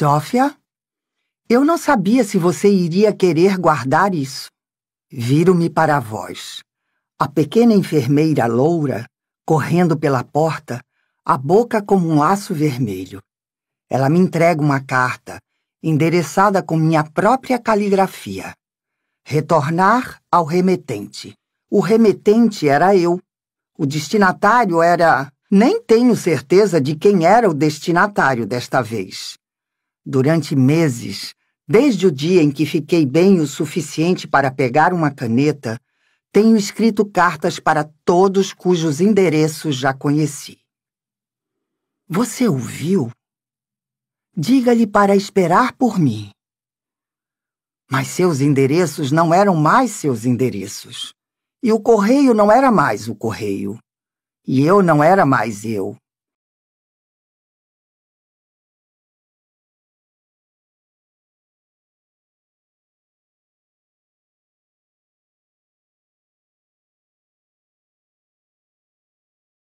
Sofia, eu não sabia se você iria querer guardar isso. Viro-me para a voz. A pequena enfermeira loura, correndo pela porta, a boca como um laço vermelho. Ela me entrega uma carta, endereçada com minha própria caligrafia. Retornar ao remetente. O remetente era eu. O destinatário era. Nem tenho certeza de quem era o destinatário desta vez durante meses, desde o dia em que fiquei bem o suficiente para pegar uma caneta, tenho escrito cartas para todos cujos endereços já conheci. Você ouviu? Diga-lhe para esperar por mim. Mas seus endereços não eram mais seus endereços. E o correio não era mais o correio. E eu não era mais eu.